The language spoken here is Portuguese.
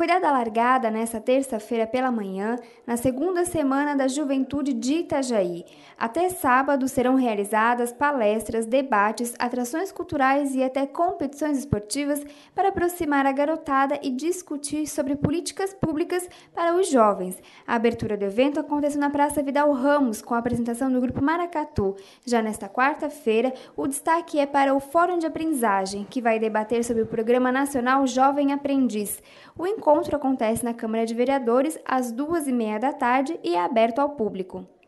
foi dada largada nesta terça-feira pela manhã, na segunda semana da Juventude de Itajaí. Até sábado serão realizadas palestras, debates, atrações culturais e até competições esportivas para aproximar a garotada e discutir sobre políticas públicas para os jovens. A abertura do evento aconteceu na Praça Vidal Ramos, com a apresentação do grupo Maracatu. Já nesta quarta-feira, o destaque é para o Fórum de Aprendizagem, que vai debater sobre o Programa Nacional Jovem Aprendiz. O encontro encontro acontece na Câmara de Vereadores às duas e meia da tarde e é aberto ao público.